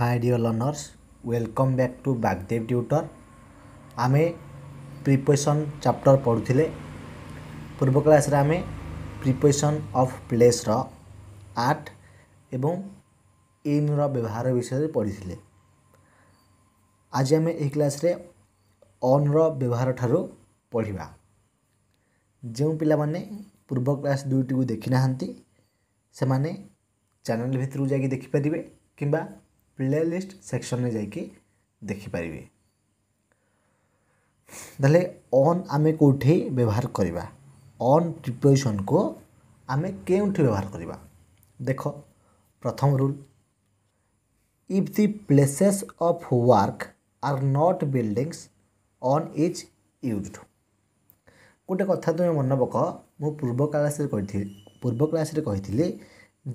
Hi dear learners welcome back to Bagdev tutor आम preposition chapter पढ़ुले पूर्व क्लास रे आम प्रिपोजिशन ऑफ प्लेस आर्ट एवं इन रवहार विषय पढ़ी आज आम यही क्लास रे अन् रो व्यवहार पढ़ा जो पाने पूर्व क्लास दुईटी को देखी ना से चेल भितर जा देखिपर कि ପ୍ଲେଲିଷ୍ଟ ଲିଷ୍ଟ ସେକ୍ସନରେ ଯାଇକି ଦେଖିପାରିବେ ତାହେଲେ ଅନ୍ ଆମେ କେଉଁଠି ବ୍ୟବହାର କରିବା ଅନ୍ ପ୍ରିପୋଜିସନ୍କୁ ଆମେ କେଉଁଠି ବ୍ୟବହାର କରିବା ଦେଖ ପ୍ରଥମ rule if the places of work are not buildings on is used ଗୋଟେ କଥା ତୁମେ ମନେ ପକ ମୁଁ ପୂର୍ବ କ୍ଲାସ୍ରେ କହିଥିଲି ପୂର୍ବ କ୍ଲାସ୍ରେ କହିଥିଲି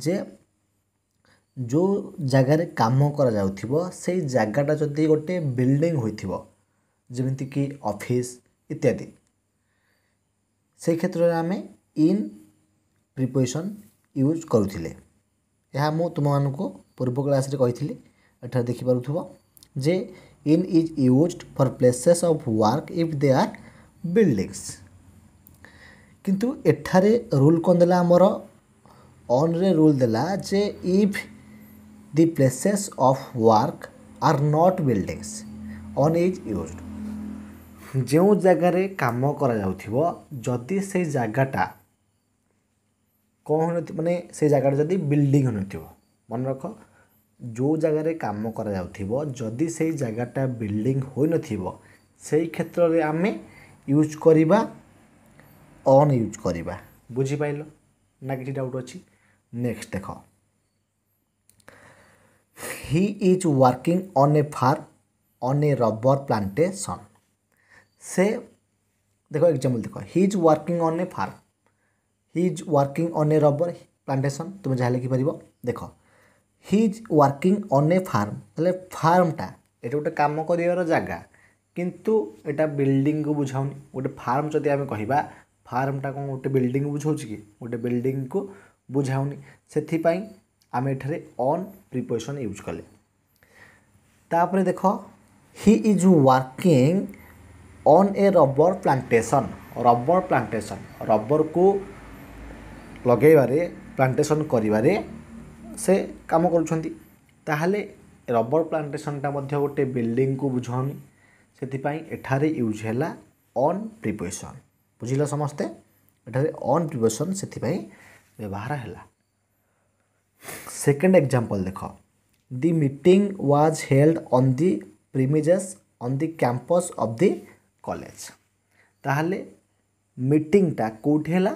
ଯେ ଯେଉଁ ଜାଗାରେ କାମ କରାଯାଉଥିବ ସେଇ ଜାଗାଟା ଯଦି ଗୋଟେ ବିଲ୍ଡିଂ ହୋଇଥିବ ଯେମିତିକି ଅଫିସ୍ ଇତ୍ୟାଦି ସେଇ କ୍ଷେତ୍ରରେ ଆମେ ଇନ୍ ପ୍ରିପୋଜିସନ୍ ୟୁଜ୍ କରୁଥିଲେ ଏହା ମୁଁ ତୁମମାନଙ୍କୁ ପୂର୍ବ କ୍ଲାସ୍ରେ କହିଥିଲି ଏଠାରେ ଦେଖିପାରୁଥିବ ଯେ in is used for places of work if they are buildings କିନ୍ତୁ ଏଠାରେ ରୁଲ୍ କ'ଣ ଦେଲା ଆମର ଅନ୍ରେ ରୁଲ୍ ଦେଲା ଯେ if the places of work are not buildings on is used ଯେଉଁ ଜାଗାରେ କାମ କରାଯାଉଥିବ ଯଦି ସେଇ ଜାଗାଟା କ'ଣ ହୋଇନଥିବ ମାନେ ସେ ଜାଗାଟା ଯଦି ବିଲ୍ଡିଂ ହୋଇନଥିବ ମନେ ରଖ ଯେଉଁ ଜାଗାରେ କାମ କରାଯାଉଥିବ ଯଦି ସେଇ ଜାଗାଟା ବିଲ୍ଡିଂ ହୋଇନଥିବ ସେଇ କ୍ଷେତ୍ରରେ ଆମେ ୟୁଜ୍ କରିବା ଅନ୍ ୟୁଜ୍ କରିବା ବୁଝିପାରିଲ ନା କିଛି ଡାଉଟ୍ ଅଛି ନେକ୍ସଟ୍ ଦେଖ he is working on a farm on a rubber plantation से देखो एग्जाम्पल देखो he is working on a farm he is working on a rubber plantation ତୁମେ ଯାହା ଲେଖିପାରିବ ଦେଖ he is working on a farm ହେଲେ ଫାର୍ମଟା ଏଇଟା ଗୋଟେ କାମ କରିବାର ଜାଗା କିନ୍ତୁ ଏଇଟା ବିଲ୍ଡିଂକୁ ବୁଝାଉନି ଗୋଟେ ଫାର୍ମ ଯଦି ଆମେ କହିବା ଫାର୍ମଟା କ'ଣ ଗୋଟେ ବିଲ୍ଡିଂକୁ ବୁଝାଉଛି କି ଗୋଟେ ବିଲ୍ଡିଂକୁ ବୁଝାଉନି ସେଥିପାଇଁ ଆମେ ଏଠାରେ ଅନ୍ प्रिपरेशन यूज कले तापर देख he is working on a rubber plantation rubber plantation rubber को लगे बारे प्लांटेशन करिवारे से काम कर रबर प्लांटेशन टा गोटे बिल्डिंग को बुझानी से एठारे यूज है अन् प्रिपरेशन बुझे समस्ते अन् प्रिपरेशन से व्यवहार है Second example देखो The meeting was held on the premises on the campus of the college. তাহলে মিটিংটা কোউঠি হেলা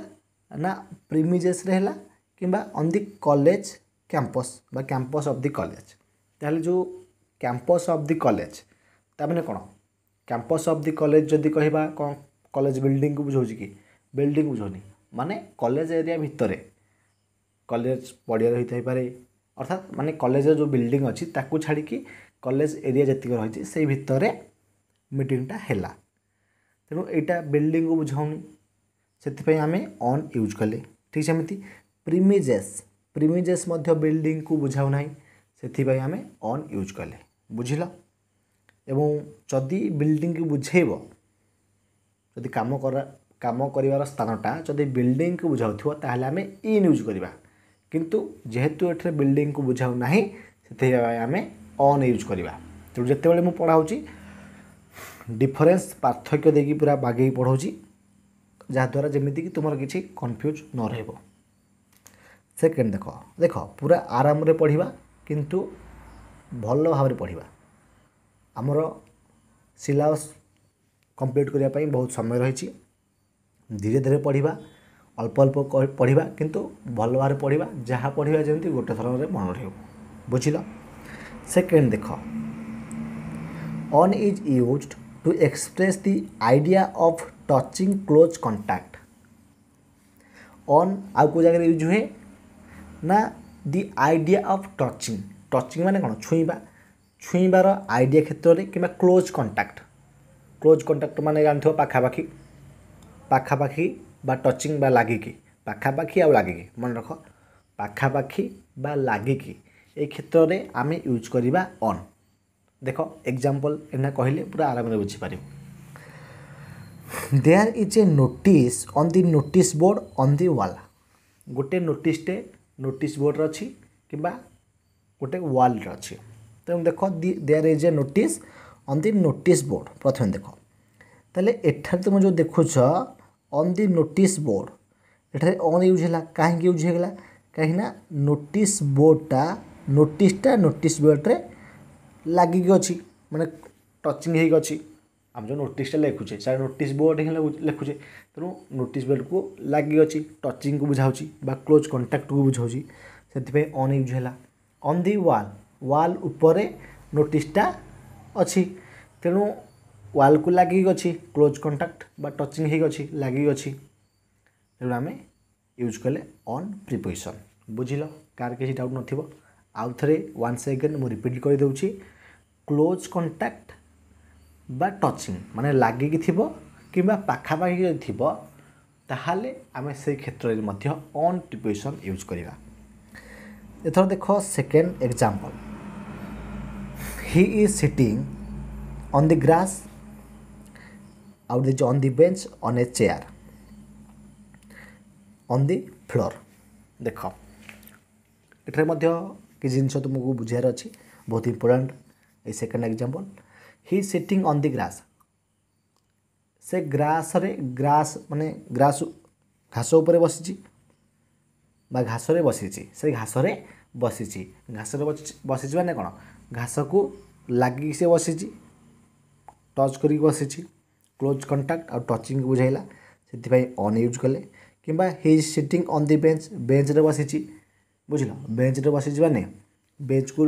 না প্রিমিজেসরে হেলা কিংবা অন দি কলেজ ক্যাম্পস বা ক্যাম্পস অফ দি কলেজ তাহলে যে ক্যাম্পস অফ দি কলেজ তা মানে কোণ କ୍ୟାମ୍ପସ୍ ଅଫ୍ ଦି କଲେଜ ଯଦି କହିବା କ'ଣ କଲେଜ ବିଲ୍ଡିଂକୁ ବୁଝାଉଛି କି ବିଲ୍ଡିଂ ବୁଝାଉନି ମାନେ କଲେଜ ଏରିଆ ଭିତରେ କଲେଜ ପଡ଼ିଆରେ ହୋଇଥାଇପାରେ ଅର୍ଥାତ୍ ମାନେ କଲେଜର ଯେଉଁ ବିଲ୍ଡିଂ ଅଛି ତାକୁ ଛାଡ଼ିକି କଲେଜ ଏରିଆ ଯେତିକି ରହିଛି ସେଇ ଭିତରେ ମିଟିଂଟା ହେଲା ତେଣୁ ଏଇଟା ବିଲ୍ଡିଂକୁ ବୁଝାଉନି ସେଥିପାଇଁ ଆମେ ଅନ୍ ୟୁଜ୍ କଲେ ଠିକ୍ ସେମିତି ପ୍ରିମିଜେସ୍ ପ୍ରିମିଜେସ୍ ମଧ୍ୟ ବିଲ୍ଡିଂକୁ ବୁଝାଉନାହିଁ ସେଥିପାଇଁ ଆମେ ଅନ୍ ୟୁଜ୍ କଲେ ବୁଝିଲ ଏବଂ ଯଦି ବିଲ୍ଡିଂକୁ ବୁଝେଇବ ଯଦି କାମ କରା କାମ କରିବାର ସ୍ଥାନଟା ଯଦି ବିଲ୍ଡିଂକୁ ବୁଝାଉଥିବ ତାହେଲେ ଆମେ ଇନ୍ ୟୁଜ୍ କରିବା କିନ୍ତୁ ଯେହେତୁ ଏଠାରେ ବିଲ୍ଡିଂକୁ ବୁଝାଉ ନାହିଁ ସେଥିପାଇଁ ଆମେ ଅନ୍ ୟୁଜ୍ କରିବା ତେଣୁ ଯେତେବେଳେ ମୁଁ ପଢ଼ାଉଛି ଡିଫରେନ୍ସ ପାର୍ଥକ୍ୟ ଦେଇକି ପୁରା ବାଗେଇକି ପଢ଼ାଉଛି ଯାହାଦ୍ୱାରା ଯେମିତିକି ତୁମର କିଛି କନଫ୍ୟୁଜ୍ ନ ରହିବ ସେକେଣ୍ଡ ଦେଖ ଦେଖ ପୁରା ଆରାମରେ ପଢ଼ିବା କିନ୍ତୁ ଭଲ ଭାବରେ ପଢ଼ିବା ଆମର ସିଲାବସ୍ କମ୍ପ୍ଲିଟ୍ କରିବା ପାଇଁ ବହୁତ ସମୟ ରହିଛି ଧୀରେ ଧୀରେ ପଢ଼ିବା ଅଳ୍ପ ଅଳ୍ପ ପଢ଼ିବା କିନ୍ତୁ ଭଲ ଭାବରେ ପଢ଼ିବା ଯାହା ପଢ଼ିବା ଯେମିତି ଗୋଟେ ଥରରେ ମନେ ରହିବ ବୁଝିଲ ସେକେଣ୍ଡ ଦେଖ on is used to express the idea of touching close contact on ଆଉ କେଉଁ ଜାଗାରେ ୟୁଜ୍ ହୁଏ ନା the idea of touching touching ମାନେ କ'ଣ ଛୁଇଁବା ଛୁଇଁବାର ଆଇଡ଼ିଆ କ୍ଷେତ୍ରରେ କିମ୍ବା କ୍ଲୋଜ୍ କଣ୍ଟାକ୍ଟ କ୍ଲୋଜ୍ କଣ୍ଟାକ୍ଟ ମାନେ ଜାଣିଥିବ ପାଖାପାଖି ପାଖାପାଖି বা ଟଚିଂ ବା ଲାଗିକି ପାଖାପାଖି ଆଉ মনে ମନେ পাখাপাখি বা ବା ଲାଗିକି এই ক্ষেত্রে আমি ইউজ করা অন দেখ এক্সাম্পল এটা কহিলে পুরা আরামে বুঝিপারিব there is a notice on the notice board on the wall গোটে নোটিসটে নোটিস বোর্ডর অবা গোটে ওয়ালর অনেক তেমন দেখ there is a notice on the notice board প্রথমে দেখ তাহলে এঠার তুমি যে দেখুছ ଅନ୍ ଦି ନୋଟିସ୍ ବୋର୍ଡ଼ ଏଠାରେ ଅନ୍ ୟୁଜ୍ ହେଲା କାହିଁକି ୟୁଜ୍ ହେଇଗଲା କାହିଁକିନା ନୋଟିସ୍ ବୋର୍ଡ଼ଟା ନୋଟିସ୍ଟା ନୋଟିସ୍ ବୋର୍ଡ଼ରେ ଲାଗିକି ଅଛି ମାନେ ଟଚିଂ ହେଇକି ଅଛି ଆମେ ଯେଉଁ ନୋଟିସ୍ଟା ଲେଖୁଛେ ସାର୍ ନୋଟିସ୍ ବୋର୍ଡ଼ ହିଁ ଲେଖୁଛେ ତେଣୁ ନୋଟିସ୍ ବୋର୍ଡ଼କୁ ଲାଗିକି ଅଛି ଟଚିଂକୁ ବୁଝାଉଛି ବା କ୍ଲୋଜ୍ କଣ୍ଟାକ୍ଟକୁ ବୁଝାଉଛି ସେଥିପାଇଁ ଅନ୍ ୟୁଜ୍ ହେଲା ଅନ୍ ଦି ୱାଲ୍ ୱାଲ୍ ଉପରେ ନୋଟିସ୍ଟା ଅଛି ତେଣୁ ୱାଲ୍କୁ ଲାଗିକି ଅଛି କ୍ଲୋଜ୍ କଣ୍ଟାକ୍ଟ ବା ଟଚିଂ হয়ে অছি লাগিকি অছি ତେଣୁ ଆମେ ୟୁଜ୍ କଲେ ଅନ୍ ପ୍ରିପୋଜିସନ୍ ବୁଝିଲ କାହାର କିଛି ଡାଉଟ୍ ନଥିବ ଆଉ ଥରେ ୱାନ୍ ସେକେଣ୍ଡ ମୁଁ ରିପିଟ୍ କରିଦେଉଛି କ୍ଲୋଜ୍ କଣ୍ଟାକ୍ଟ ବା ଟଚିଂ ମାନେ ଲାଗିକି ଥିବ କିମ୍ବା ପାଖାପାଖି ଯଦି ଥିବ ତାହେଲେ ଆମେ ସେଇ କ୍ଷେତ୍ରରେ ମଧ୍ୟ ଅନ୍ ପ୍ରିପୋଜିସନ୍ ୟୁଜ୍ କରିବା ଏଥର ଦେଖ second example he is sitting on the grass out is on the bench on a chair on the floor ଦେଖ ଏଠାରେ ମଧ୍ୟ କିଛି ଜିନିଷ ତୁମକୁ ବୁଝିବାର ଅଛି ବହୁତ ଇମ୍ପୋର୍ଟାଣ୍ଟ ଏଇ second example he sitting on the grass ସେ ଗ୍ରାସରେ ଗ୍ରାସ୍ ମାନେ ଗ୍ରାସ୍ ଘାସ ଉପରେ ବସିଛି ବା ଘାସରେ ବସିଛି ସେ ଘାସରେ ବସିଛି ଘାସରେ ବସିଛି ମାନେ କ'ଣ ଘାସକୁ ଲାଗିକି ସେ ବସିଛି ଟଚ୍ କରିକି ବସିଛି ক্লোজ କଣ୍ଟାକ୍ଟ ଆଉ ଟଚିଂ ବୁଝାଇଲା ସେଥିପାଇଁ ଅନ୍ ୟୁଜ୍ କଲେ କିମ୍ବା he is sitting on the bench ବେଞ୍ଚରେ ବସିଛି ବୁଝିଲ ବେଞ୍ଚରେ ବସିଛି ମାନେ ବେଞ୍ଚକୁ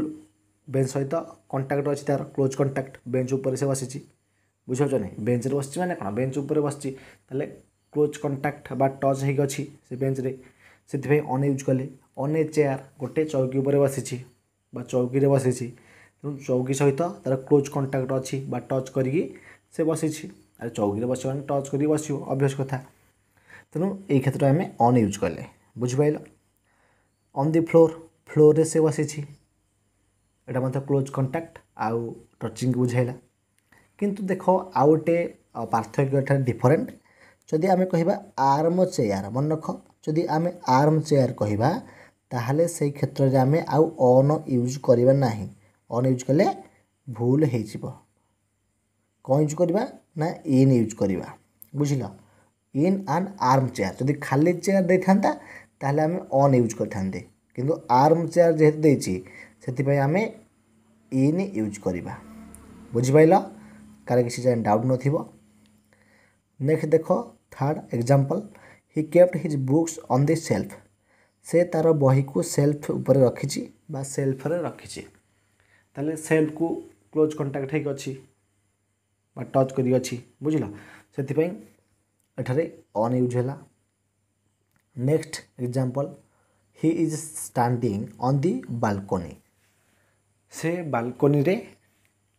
ବେଞ୍ଚ ସହିତ କଣ୍ଟାକ୍ଟ ଅଛି ତା'ର କ୍ଲୋଜ୍ କଣ୍ଟାକ୍ଟ ବେଞ୍ଚ ଉପରେ ସେ ବସିଛି ବୁଝିପାରୁଛ ନାହିଁ ବେଞ୍ଚରେ ବସିଛି ମାନେ କ'ଣ ବେଞ୍ଚ ଉପରେ ବସିଛି ତାହେଲେ କ୍ଲୋଜ୍ କଣ୍ଟାକ୍ଟ ବା ଟଚ୍ ହେଇକି ଅଛି ସେ ବେଞ୍ଚରେ ସେଥିପାଇଁ ଅନ୍ ୟୁଜ୍ କଲେ ଅନ୍ ଏ ଚେୟାର ଗୋଟେ ଚୌକି ଉପରେ ବସିଛି ବା ଚୌକିରେ ବସିଛି ତେଣୁ ଚୌକି ସହିତ ତା'ର କ୍ଲୋଜ୍ କଣ୍ଟାକ୍ଟ ଅଛି ବା ଟଚ୍ କରିକି ସେ ବସିଛି আর চৌকিরে বসে মানে টচ করি বসিব অভ্যাস কথা তেমন এই ক্ষেত্রে আমি অন ইউজ কলে বুঝিপাইল অন দি ফ্লোর ফ্লোরে সে বসিছি এটা মধ্যে ক্লোজ কন্টাক্ট আউ টচিং বুঝাইলা কিন্তু দেখ আউ গোটে পার্থক্য এখানে ডিফরেন্ট যদি আমি কহিবা আর্ম চেয়ার মনে রখ যদি আমি আর্ম চেয়ার কহিবা তাহলে সেই ক্ষেত্রে আমি আউ অন ইউজ করিবা নাহি অন ইউজ কলে ভুল হয়েযিব କ'ଣ ୟୁଜ୍ କରିବା ନା ଇନ୍ ୟୁଜ୍ କରିବା ବୁଝିଲ ଇନ୍ ଆଣ୍ଡ ଆର୍ମ ଚେୟାର ଯଦି ଖାଲି ଚେୟାର ଦେଇଥାନ୍ତା ତାହେଲେ ଆମେ ଅନ୍ ୟୁଜ୍ କରିଥାନ୍ତେ କିନ୍ତୁ ଆର୍ମ ଚେୟାର ଯେହେତୁ ଦେଇଛି ସେଥିପାଇଁ ଆମେ ଇନ୍ ୟୁଜ୍ କରିବା ବୁଝିପାରିଲ କାହାର କିଛି ଯାଇ ଡାଉଟ୍ ନଥିବ ନେକ୍ସଟ ଦେଖ third example he kept his books on the shelf ସେ ତା'ର ବହିକୁ ସେଲ୍ଫ ଉପରେ ରଖିଛି ବା ସେଲ୍ଫରେ ରଖିଛି ତାହେଲେ ସେଲ୍ଫକୁ କ୍ଲୋଜ୍ କଣ୍ଟାକ୍ଟ ହେଇକି ଅଛି ବା ଟଚ୍ କରି ଅଛି ବୁଝିଲ ସେଥିପାଇଁ ଏଠାରେ ଅନ୍ ୟୁଜ୍ ହେଲା next example he is standing on the balcony ସେ ବାଲକୋନିରେ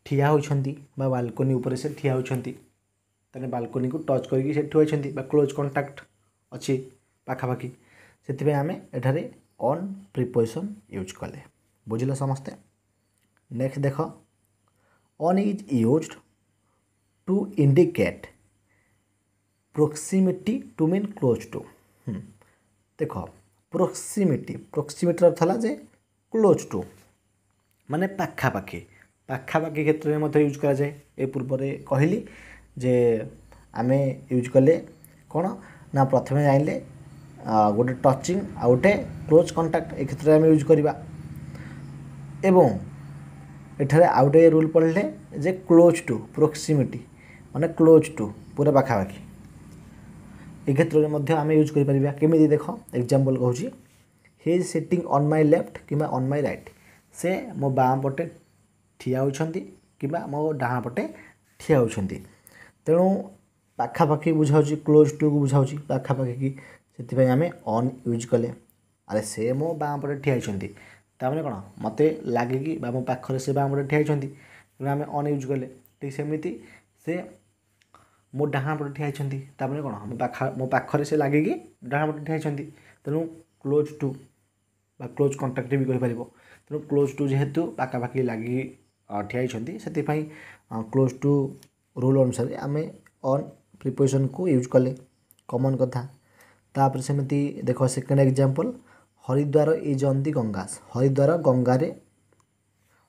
ଠିଆ ହୋଇଛନ୍ତି ବା ବାଲକୋନି ଉପରେ ସେ ଠିଆ ହୋଇଛନ୍ତି ତାହେଲେ ବାଲକୋନିକୁ ଟଚ୍ କରିକି ସେଠି ହୋଇଛନ୍ତି ବା କ୍ଲୋଜ୍ କଣ୍ଟାକ୍ଟ ଅଛି ପାଖାପାଖି ସେଥିପାଇଁ ଆମେ ଏଠାରେ ଅନ୍ ପ୍ରିପୋଜିସନ୍ ୟୁଜ୍ କଲେ ବୁଝିଲ ସମସ୍ତେ ନେକ୍ସଟ ଦେଖ on is used to indicate proximity to mean close to hmm. देख proximity proximity अर्थ है जे close to मान पाखापाखि पाखापाखि क्षेत्र में यूज कराए पूर्वर कहली जे आम यूज कले कौन ना प्रथम जाने गोटे टचिंग आ गए क्लोज कंटाक्ट ए क्षेत्र में यूज करवा एवं এখানে আউটে রুল পড়লে যে ক্লোজ টু প্রক্সিমিটি মানে ক্লোজ টু পুরা পাখাপাখি ଏ କ୍ଷେତ୍ରରେ ମଧ୍ୟ ଆମେ ୟୁଜ୍ କରିପାରିବା କେମିତି ଦେଖ ଏକ୍ଜାମ୍ପଲ୍ କହୁଛି he is sitting on my left କିମ୍ବା ଅନ୍ ମାଇ ରାଇଟ୍ ସେ ମୋ ବାମ ପଟେ ଠିଆ ହେଉଛନ୍ତି କିମ୍ବା ମୋ ଡାହାଣ ପଟେ ଠିଆ ହେଉଛନ୍ତି ତେଣୁ ପାଖାପାଖି ବୁଝାଉଛି କ୍ଲୋଜ୍ ଟୁକୁ ବୁଝାଉଛି ପାଖାପାଖିକି ସେଥିପାଇଁ ଆମେ ଅନ୍ ୟୁଜ୍ କଲେ ଆରେ ସେ ମୋ ବାମ ପଟେ ଠିଆ ହେଇଛନ୍ତି ତା'ମାନେ କ'ଣ ମୋତେ ଲାଗିକି ବା ମୋ ପାଖରେ ସେ ବାମ ପଟେ ଠିଆ ହେଇଛନ୍ତି ତେଣୁ ଆମେ ଅନ୍ ୟୁଜ୍ କଲେ ଠିକ୍ ସେମିତି ସେ ମୋ ଡାହାଣ ପଟେ ଠିଆ ହେଇଛନ୍ତି ତା'ମାନେ କ'ଣ ମୋ ପାଖ ମୋ ପାଖରେ ସେ ଲାଗିକି ଡାହାଣ ପଟେ ଠିଆ ହେଇଛନ୍ତି ତେଣୁ କ୍ଲୋଜ୍ ଟୁ ବା କ୍ଲୋଜ୍ କଣ୍ଟାକ୍ଟ ବି କହିପାରିବ ତେଣୁ କ୍ଲୋଜ୍ ଟୁ ଯେହେତୁ ପାଖାପାଖି ଲାଗିକି ଠିଆ ହେଇଛନ୍ତି ସେଥିପାଇଁ କ୍ଲୋଜ୍ ଟୁ ରୁଲ୍ ଅନୁସାରେ ଆମେ ଅନ୍ ପ୍ରିପୋଜିସନ୍କୁ ୟୁଜ୍ କଲେ କମନ୍ କଥା ତାପରେ ସେମିତି ଦେଖ second example Haridwar is on the Ganges Haridwar ଗଙ୍ଗାରେ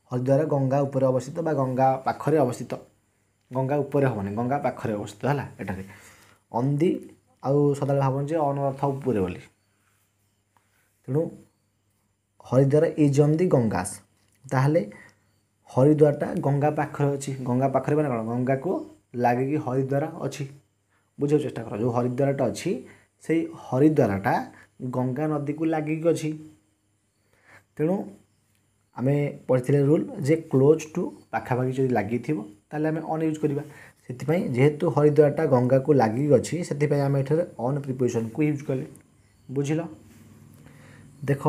ହରିଦ୍ୱାର ଗଙ୍ଗା ଉପରେ ଅବସ୍ଥିତ ବା ଗଙ୍ଗା ପାଖରେ ଅବସ୍ଥିତ ଗଙ୍ଗା ଉପରେ ହେବନି ଗଙ୍ଗା ପାଖରେ ଅବସ୍ଥିତ ହେଲା ଏଠାରେ ଅନ୍ଦି ଆଉ ସଦାବେଳେ ଭାବନି ଯେ ଅନର୍ଥ ଉପରେ ବୋଲି ତେଣୁ Haridwar is on the Ganges ତାହେଲେ ହରିଦ୍ୱାରଟା ଗଙ୍ଗା ପାଖରେ ଅଛି ଗଙ୍ଗା ପାଖରେ ମାନେ କ'ଣ ଗଙ୍ଗାକୁ ଲାଗିକି ହରିଦ୍ୱାର ଅଛି ବୁଝିବାକୁ ଚେଷ୍ଟା କର ଯେଉଁ ହରିଦ୍ୱାରଟା ଅଛି ସେଇ ହରିଦ୍ୱାରଟା ଗଙ୍ଗା ନଦୀକୁ ଲାଗିକି ଅଛି ତେଣୁ ଆମେ ପଢ଼ିଥିଲେ ରୁଲ୍ ଯେ କ୍ଲୋଜ୍ ଟୁ ପାଖାପାଖି ଯଦି ଲାଗିଥିବ ତାହେଲେ ଆମେ ଅନ୍ ୟୁଜ୍ କରିବା ସେଥିପାଇଁ ଯେହେତୁ ହରିଦ୍ୱାରଟା ଗଙ୍ଗାକୁ ଲାଗିକି ଅଛି ସେଥିପାଇଁ ଆମେ ଏଠାରେ ଅନ୍ ପ୍ରିପୋଜିସନ୍କୁ ୟୁଜ୍ କଲେ ବୁଝିଲ ଦେଖ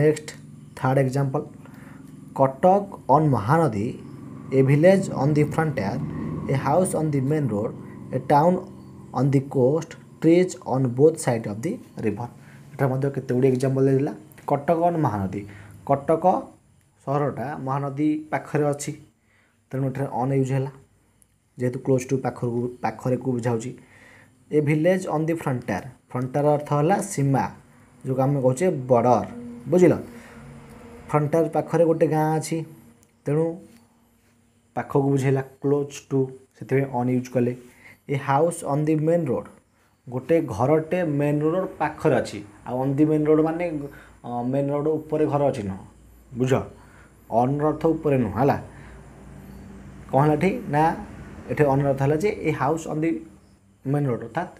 next third example Cuttack on Mahanadi a village on the frontier a house on the main road a town on the coast trees on both side of the river ଏଠାରେ ମଧ୍ୟ କେତେ ଗୁଡ଼ିଏ ଏକ୍ଜାମ୍ପଲ୍ ଦେଇଥିଲା କଟକ ଅନ୍ ମହାନଦୀ କଟକ ସହରଟା ମହାନଦୀ ପାଖରେ ଅଛି ତେଣୁ ଏଠାରେ ଅନ୍ ୟୁଜ୍ ହେଲା ଯେହେତୁ କ୍ଲୋଜ୍ ଟୁ ପାଖକୁ ପାଖରେକୁ ବୁଝାଉଛି ଏ ଭିଲେଜ୍ ଅନ୍ ଦି ଫ୍ରଣ୍ଟାର ଫ୍ରଣ୍ଟାର ଅର୍ଥ ହେଲା ସୀମା ଯେଉଁକୁ ଆମେ କହୁଛେ ବର୍ଡ଼ର ବୁଝିଲ ଫ୍ରଣ୍ଟାର ପାଖରେ ଗୋଟେ ଗାଁ ଅଛି ତେଣୁ ପାଖକୁ ବୁଝେଇଲା କ୍ଲୋଜ୍ ଟୁ ସେଥିପାଇଁ ଅନ୍ ୟୁଜ୍ କଲେ a house on the main road ଗୋଟେ ଘରଟେ ମେନ୍ ରୋଡ଼ ପାଖରେ ଅଛି ଆଉ ଅନ୍ ଦି ମେନ୍ ରୋଡ଼ ମାନେ ମେନ୍ ରୋଡ଼ ଉପରେ ଘର ଅଛି ନୁହଁ ବୁଝ ଅନ୍ର ଅର୍ଥ ଉପରେ ନୁହଁ ହେଲା କ'ଣ ହେଲା ଏଠି ନା ଏଠି ଅନୁରୋଧ ହେଲା ଯେ a house on the main road ଅର୍ଥାତ୍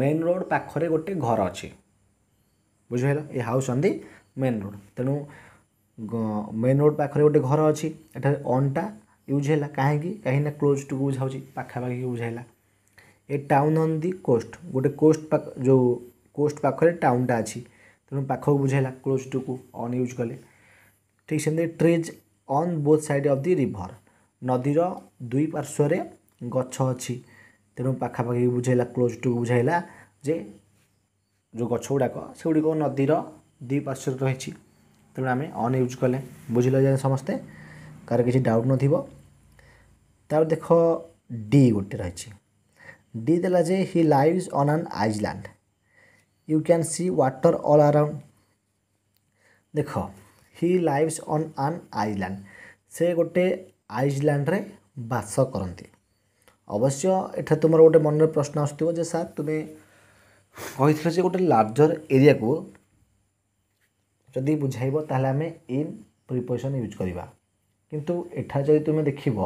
ମେନ୍ ରୋଡ଼୍ ପାଖରେ ଗୋଟେ ଘର ଅଛି ବୁଝିହେଲା a house on the main road ତେଣୁ ମେନ୍ ରୋଡ଼୍ ପାଖରେ ଗୋଟେ ଘର ଅଛି ଏଠାରେ ଅନ୍ଟା ୟୁଜ୍ ହେଲା କାହିଁକି କାହିଁକିନା କ୍ଲୋଜ୍ ଟୁ ୟୁଜ୍ ହେଉଛି ପାଖାପାଖି ୟୁଜ୍ ହେଲା a town on the coast ଗୋଟେ କୋଷ୍ଟ ଯେଉଁ କୋଷ୍ଟ ପାଖରେ ଟାଉନ୍ଟା ଅଛି ତେଣୁ ପାଖକୁ ବୁଝେଇଲା କ୍ଲୋଜ୍ ଟୁକୁ ଅନ୍ ୟୁଜ୍ କଲେ ଠିକ୍ ସେମିତି trees on both side of the river ନଦୀର ଦୁଇ ପାର୍ଶ୍ୱରେ ଗଛ ଅଛି ତେଣୁ ପାଖାପାଖି ବୁଝାଇଲା କ୍ଲୋଜ୍ ଟୁ ବୁଝାଇଲା ଯେ ଯେଉଁ ଗଛ ଗୁଡ଼ାକ ସେଗୁଡ଼ିକ ନଦୀର ଦୁଇ ପାର୍ଶ୍ୱରେ ରହିଛି ତେଣୁ ଆମେ ଅନ୍ ୟୁଜ୍ କଲେ ବୁଝିଲେ ଯେ ସମସ୍ତେ କାହାର କିଛି ଡାଉଟ୍ ନଥିବ ତା'ପରେ ଦେଖ ଡି ଗୋଟେ ରହିଛି ଡି ଦେଲା ଯେ he lives on an island you can see water all around ଦେଖ he lives on an island ସେ ଗୋଟେ ଆଇସଲ୍ୟାଣ୍ଡରେ ବାସ କରନ୍ତି ଅବଶ୍ୟ ଏଠାରେ ତୁମର ଗୋଟେ ମନରେ ପ୍ରଶ୍ନ ଆସୁଥିବ ଯେ ସାର୍ ତୁମେ କହିଥିଲ ଯେ ଗୋଟେ ଲାର୍ଜର ଏରିଆକୁ ଯଦି ବୁଝାଇବ ତାହେଲେ ଆମେ ଇନ୍ ପ୍ରିପୋଜିସନ୍ ୟୁଜ୍ କରିବା କିନ୍ତୁ ଏଠାରେ ଯଦି ତୁମେ ଦେଖିବ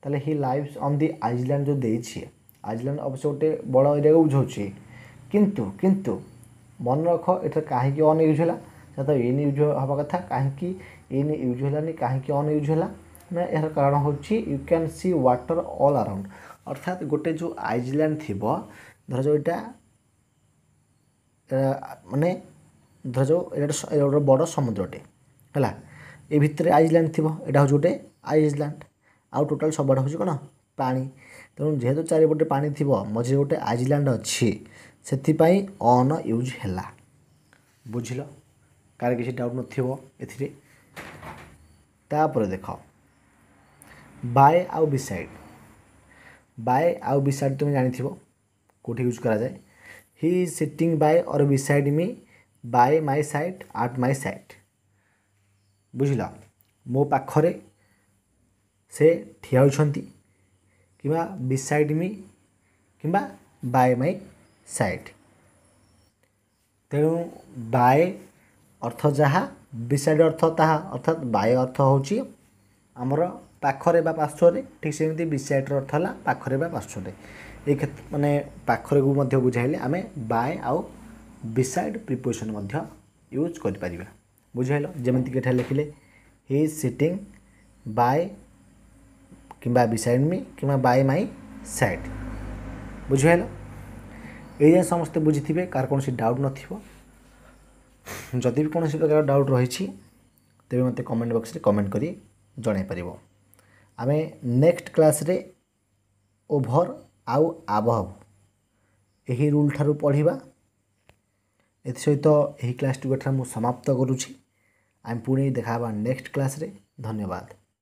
ତାହେଲେ he lives on the island ଯେଉଁ ଦେଇଛି ଆଇଲ୍ୟାଣ୍ଡ ଅବଶ୍ୟ ଗୋଟେ ବଡ଼ ଏରିଆକୁ ବୁଝାଉଛି କିନ୍ତୁ କିନ୍ତୁ ମନେ ରଖ ଏଠାରେ କାହିଁକି ଅନ୍ ୟୁଜ୍ ହେଲା ସେଟା ଇନ୍ ୟୁଜ୍ ହେବା କଥା କାହିଁକି ଇନ୍ ୟୁଜ୍ ହେଲାନି କାହିଁକି ଅନ୍ ୟୁଜ୍ ହେଲା ନା ଏହାର କାରଣ ହେଉଛି you can see water all around ଅର୍ଥାତ୍ ଗୋଟେ ଯେଉଁ ଆଇଲ୍ୟାଣ୍ଡ ଥିବ ଧରାଯାଉ ଏଇଟା ମାନେ ଧରାଯାଉ ଏଇଟା ଗୋଟେ ବଡ଼ ସମୁଦ୍ରଟେ ହେଲା ଏ ଭିତରେ ଆଇଲ୍ୟାଣ୍ଡ ଥିବ ଏଇଟା ହେଉଛି ଗୋଟେ ଆଇଲ୍ୟାଣ୍ଡ ଆଉ ଟୋଟାଲ୍ ସବୁଆଡ଼େ ହେଉଛି କ'ଣ ପାଣି ତେଣୁ ଯେହେତୁ ଚାରିପଟେ ପାଣି ଥିବ ମଝିରେ ଗୋଟେ ଆଇଲ୍ୟାଣ୍ଡ ଅଛି ସେଥିପାଇଁ ଅନ୍ ୟୁଜ୍ ହେଲା ବୁଝିଲ କାହାର କିଛି ଡାଉଟ୍ ନଥିବ ଏଥିରେ ତାପରେ ଦେଖ ବାଏ ଆଉ ବିସାଇଡ୍ ବାଏ ଆଉ ବିସାଇଡ୍ ତୁମେ ଜାଣିଥିବ କେଉଁଠି ୟୁଜ୍ କରାଯାଏ he is sitting by or beside me by my side at my side ବୁଝିଲ ମୋ ପାଖରେ ସେ ଠିଆ ହୋଇଛନ୍ତି କିମ୍ବା ବିସାଇଡ୍ ମି କିମ୍ବା ବାଏ ମାଇ ସାଇଟ୍ ତେଣୁ ବାଏ ଅର୍ଥ ଯାହା ବିସାଇଡ୍ ଅର୍ଥ ତାହା ଅର୍ଥାତ୍ ବାଏ ଅର୍ଥ ହେଉଛି ଆମର ପାଖରେ ବା ପାର୍ଶ୍ୱରେ ଠିକ୍ ସେମିତି ବିସାଇଡ଼୍ର ଅର୍ଥ ହେଲା ପାଖରେ ବା ପାର୍ଶ୍ୱରେ ଏ କ୍ଷେତ୍ର ମାନେ ପାଖରେକୁ ମଧ୍ୟ ବୁଝାଇଲେ ଆମେ ବାଏ ଆଉ ବିସାଇଡ଼୍ ପ୍ରିପୋଜିସନ୍ ମଧ୍ୟ ୟୁଜ୍ କରିପାରିବା ବୁଝିହେଲ ଯେମିତିକି ଏଠାରେ ଲେଖିଲେ ହି ସିଟିଂ ବାଏ କିମ୍ବା ବିସାଇଡ଼୍ ମି କିମ୍ବା ବାଏ ମାଇ ସାଇଡ଼୍ ବୁଝିହେଲ ଏଇ ଯାଏଁ ସମସ୍ତେ ବୁଝିଥିବେ କାହାର କୌଣସି ଡାଉଟ୍ ନଥିବ ଯଦି ବି କୌଣସି ପ୍ରକାର ଡାଉଟ୍ ରହିଛି ତେବେ ମୋତେ କମେଣ୍ଟ ବକ୍ସରେ କମେଣ୍ଟ କରି ଜଣାଇପାରିବ ଆମେ ନେକ୍ସଟ୍ କ୍ଲାସ୍ରେ ଓଭର୍ ଆଉ ଆବଭ୍ ଏହି ରୁଲ୍ ଠାରୁ ପଢ଼ିବା ଏଥିସହିତ ଏହି କ୍ଲାସ୍ଟିକୁ ଏଠାରେ ମୁଁ ସମାପ୍ତ କରୁଛି ଆମେ ପୁଣି ଦେଖା ହେବା ନେକ୍ସଟ୍ କ୍ଲାସ୍ରେ ଧନ୍ୟବାଦ